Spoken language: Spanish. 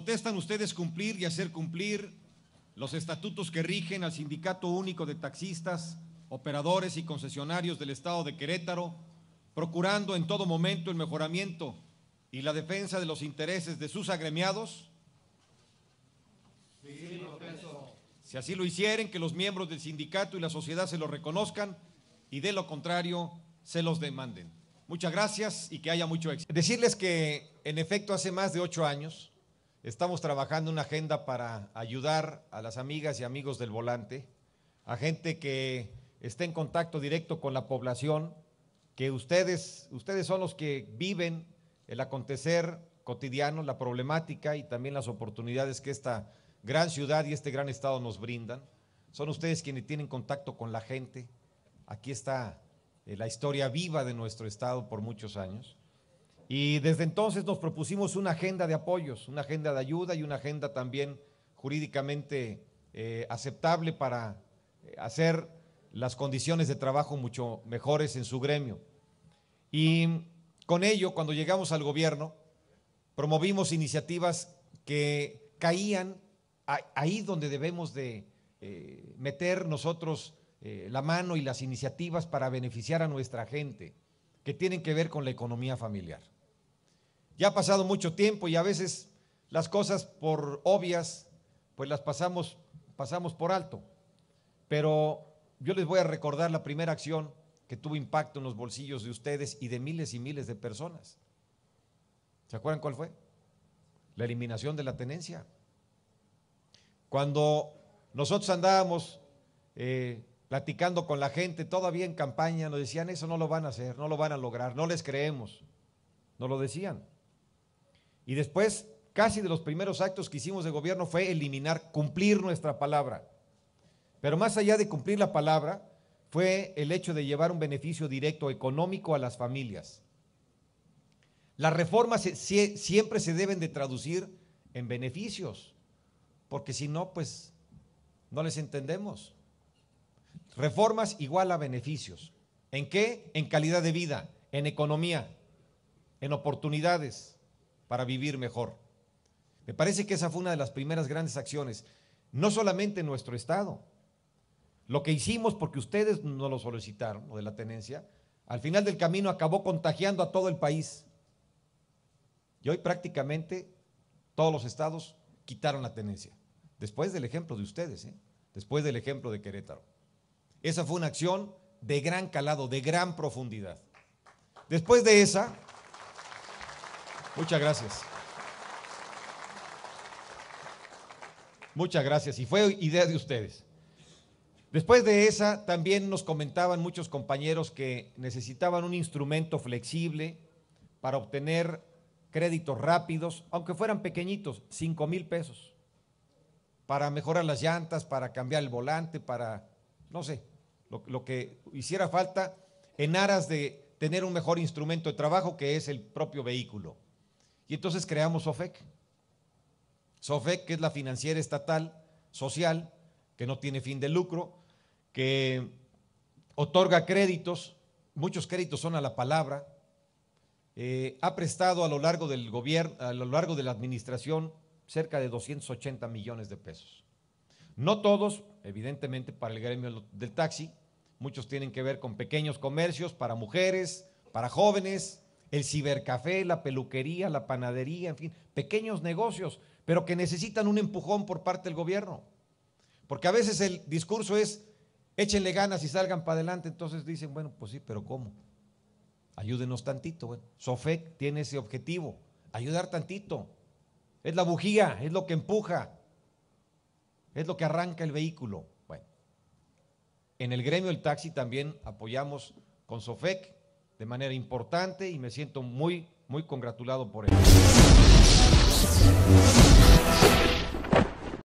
protestan ustedes cumplir y hacer cumplir los estatutos que rigen al Sindicato Único de Taxistas, Operadores y Concesionarios del Estado de Querétaro, procurando en todo momento el mejoramiento y la defensa de los intereses de sus agremiados? si así lo hicieren, que los miembros del sindicato y la sociedad se lo reconozcan y de lo contrario se los demanden. Muchas gracias y que haya mucho éxito. Decirles que en efecto hace más de ocho años Estamos trabajando una agenda para ayudar a las amigas y amigos del volante, a gente que esté en contacto directo con la población, que ustedes, ustedes son los que viven el acontecer cotidiano, la problemática y también las oportunidades que esta gran ciudad y este gran estado nos brindan. Son ustedes quienes tienen contacto con la gente. Aquí está eh, la historia viva de nuestro estado por muchos años. Y desde entonces nos propusimos una agenda de apoyos, una agenda de ayuda y una agenda también jurídicamente eh, aceptable para eh, hacer las condiciones de trabajo mucho mejores en su gremio. Y con ello, cuando llegamos al gobierno, promovimos iniciativas que caían ahí donde debemos de eh, meter nosotros la mano y las iniciativas para beneficiar a nuestra gente, que tienen que ver con la economía familiar. Ya ha pasado mucho tiempo y a veces las cosas por obvias, pues las pasamos, pasamos por alto. Pero yo les voy a recordar la primera acción que tuvo impacto en los bolsillos de ustedes y de miles y miles de personas. ¿Se acuerdan cuál fue? La eliminación de la tenencia. Cuando nosotros andábamos eh, platicando con la gente, todavía en campaña, nos decían, eso no lo van a hacer, no lo van a lograr, no les creemos. no lo decían. Y después, casi de los primeros actos que hicimos de gobierno fue eliminar, cumplir nuestra palabra. Pero más allá de cumplir la palabra, fue el hecho de llevar un beneficio directo económico a las familias. Las reformas siempre se deben de traducir en beneficios, porque si no, pues no les entendemos. Reformas igual a beneficios. ¿En qué? En calidad de vida, en economía, en oportunidades para vivir mejor. Me parece que esa fue una de las primeras grandes acciones, no solamente en nuestro estado. Lo que hicimos porque ustedes nos lo solicitaron, lo de la tenencia, al final del camino acabó contagiando a todo el país. Y hoy prácticamente todos los estados quitaron la tenencia, después del ejemplo de ustedes, ¿eh? después del ejemplo de Querétaro. Esa fue una acción de gran calado, de gran profundidad. Después de esa, Muchas gracias. Muchas gracias. Y fue idea de ustedes. Después de esa, también nos comentaban muchos compañeros que necesitaban un instrumento flexible para obtener créditos rápidos, aunque fueran pequeñitos, 5 mil pesos, para mejorar las llantas, para cambiar el volante, para, no sé, lo, lo que hiciera falta en aras de tener un mejor instrumento de trabajo que es el propio vehículo. Y entonces creamos SOFEC. SOFEC, que es la financiera estatal social, que no tiene fin de lucro, que otorga créditos, muchos créditos son a la palabra, eh, ha prestado a lo largo del gobierno, a lo largo de la administración, cerca de 280 millones de pesos. No todos, evidentemente, para el gremio del taxi, muchos tienen que ver con pequeños comercios, para mujeres, para jóvenes, el cibercafé, la peluquería, la panadería, en fin, pequeños negocios, pero que necesitan un empujón por parte del gobierno. Porque a veces el discurso es, échenle ganas y salgan para adelante, entonces dicen, bueno, pues sí, pero ¿cómo? Ayúdenos tantito, Sofec tiene ese objetivo, ayudar tantito. Es la bujía, es lo que empuja, es lo que arranca el vehículo. Bueno, en el gremio del taxi también apoyamos con Sofec de manera importante y me siento muy, muy congratulado por ello.